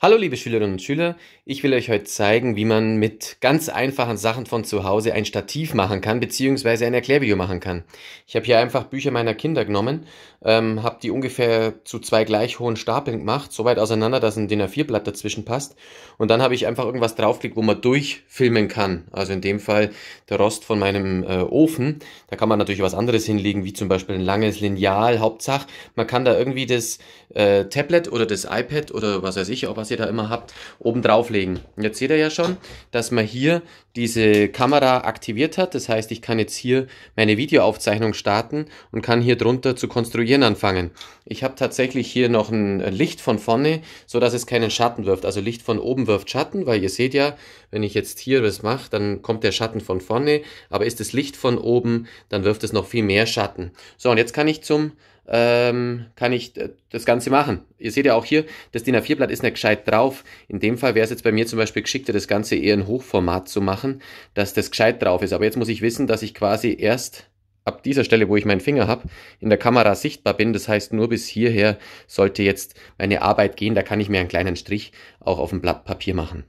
Hallo liebe Schülerinnen und Schüler, ich will euch heute zeigen, wie man mit ganz einfachen Sachen von zu Hause ein Stativ machen kann, beziehungsweise ein Erklärvideo machen kann. Ich habe hier einfach Bücher meiner Kinder genommen, ähm, habe die ungefähr zu zwei gleich hohen Stapeln gemacht, so weit auseinander, dass ein DIN A4-Blatt dazwischen passt. Und dann habe ich einfach irgendwas draufgelegt, wo man durchfilmen kann. Also in dem Fall der Rost von meinem äh, Ofen. Da kann man natürlich was anderes hinlegen, wie zum Beispiel ein langes Lineal. Hauptsache, man kann da irgendwie das äh, Tablet oder das iPad oder was weiß ich, auch was was ihr da immer habt, oben drauflegen. Und jetzt seht ihr ja schon, dass man hier diese Kamera aktiviert hat. Das heißt, ich kann jetzt hier meine Videoaufzeichnung starten und kann hier drunter zu konstruieren anfangen. Ich habe tatsächlich hier noch ein Licht von vorne, so dass es keinen Schatten wirft. Also Licht von oben wirft Schatten, weil ihr seht ja, wenn ich jetzt hier das mache, dann kommt der Schatten von vorne. Aber ist das Licht von oben, dann wirft es noch viel mehr Schatten. So, und jetzt kann ich zum ähm, kann ich äh, das Ganze machen. Ihr seht ja auch hier, das DIN A4-Blatt ist nicht gescheit drauf. In dem Fall wäre es jetzt bei mir zum Beispiel geschickter, das Ganze eher in Hochformat zu machen, dass das gescheit drauf ist. Aber jetzt muss ich wissen, dass ich quasi erst ab dieser Stelle, wo ich meinen Finger habe, in der Kamera sichtbar bin. Das heißt, nur bis hierher sollte jetzt meine Arbeit gehen. Da kann ich mir einen kleinen Strich auch auf dem Blatt Papier machen.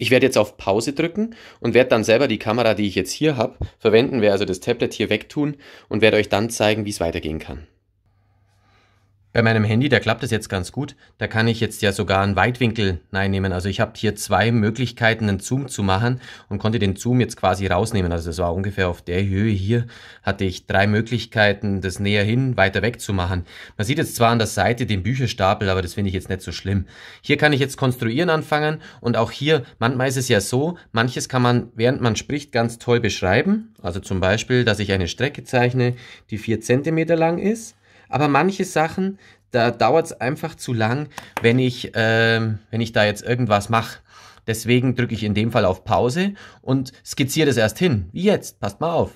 Ich werde jetzt auf Pause drücken und werde dann selber die Kamera, die ich jetzt hier habe, verwenden, werde also das Tablet hier wegtun und werde euch dann zeigen, wie es weitergehen kann. Bei meinem Handy, da klappt es jetzt ganz gut. Da kann ich jetzt ja sogar einen Weitwinkel reinnehmen. Also ich habe hier zwei Möglichkeiten, einen Zoom zu machen und konnte den Zoom jetzt quasi rausnehmen. Also das war ungefähr auf der Höhe hier, hatte ich drei Möglichkeiten, das näher hin, weiter weg zu machen. Man sieht jetzt zwar an der Seite den Bücherstapel, aber das finde ich jetzt nicht so schlimm. Hier kann ich jetzt konstruieren anfangen und auch hier, manchmal ist es ja so, manches kann man, während man spricht, ganz toll beschreiben. Also zum Beispiel, dass ich eine Strecke zeichne, die vier Zentimeter lang ist aber manche Sachen, da dauert es einfach zu lang, wenn ich, äh, wenn ich da jetzt irgendwas mache. Deswegen drücke ich in dem Fall auf Pause und skizziere das erst hin. Wie jetzt? Passt mal auf.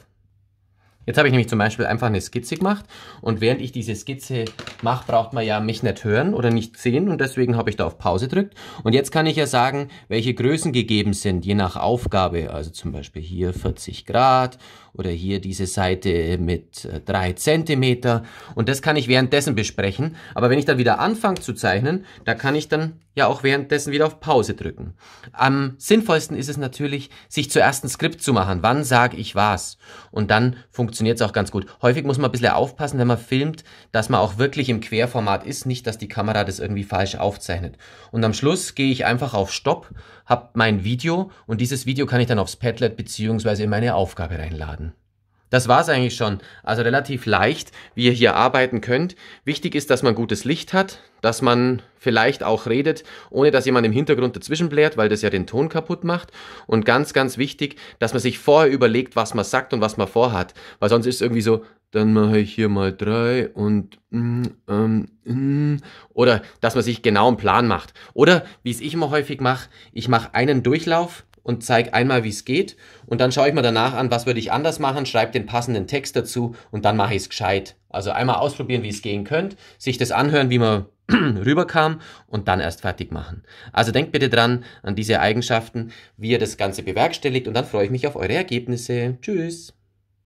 Jetzt habe ich nämlich zum Beispiel einfach eine Skizze gemacht und während ich diese Skizze mache, braucht man ja mich nicht hören oder nicht sehen und deswegen habe ich da auf Pause gedrückt. Und jetzt kann ich ja sagen, welche Größen gegeben sind, je nach Aufgabe. Also zum Beispiel hier 40 Grad oder hier diese Seite äh, mit äh, drei Zentimeter und das kann ich währenddessen besprechen. Aber wenn ich dann wieder anfange zu zeichnen, da kann ich dann ja auch währenddessen wieder auf Pause drücken. Am sinnvollsten ist es natürlich, sich zuerst ein Skript zu machen. Wann sage ich was? Und dann funktioniert es auch ganz gut. Häufig muss man ein bisschen aufpassen, wenn man filmt, dass man auch wirklich im Querformat ist, nicht, dass die Kamera das irgendwie falsch aufzeichnet. Und am Schluss gehe ich einfach auf Stopp, habe mein Video und dieses Video kann ich dann aufs Padlet beziehungsweise in meine Aufgabe reinladen. Das war es eigentlich schon. Also relativ leicht, wie ihr hier arbeiten könnt. Wichtig ist, dass man gutes Licht hat, dass man vielleicht auch redet, ohne dass jemand im Hintergrund dazwischen blärt, weil das ja den Ton kaputt macht. Und ganz, ganz wichtig, dass man sich vorher überlegt, was man sagt und was man vorhat. Weil sonst ist es irgendwie so, dann mache ich hier mal drei und mm, ähm, mm. oder dass man sich genau einen Plan macht. Oder wie es ich immer häufig mache, ich mache einen Durchlauf und zeige einmal, wie es geht. Und dann schaue ich mir danach an, was würde ich anders machen, schreibe den passenden Text dazu und dann mache ich es gescheit. Also einmal ausprobieren, wie es gehen könnte, sich das anhören, wie man rüberkam und dann erst fertig machen. Also denkt bitte dran an diese Eigenschaften, wie ihr das Ganze bewerkstelligt und dann freue ich mich auf eure Ergebnisse. Tschüss!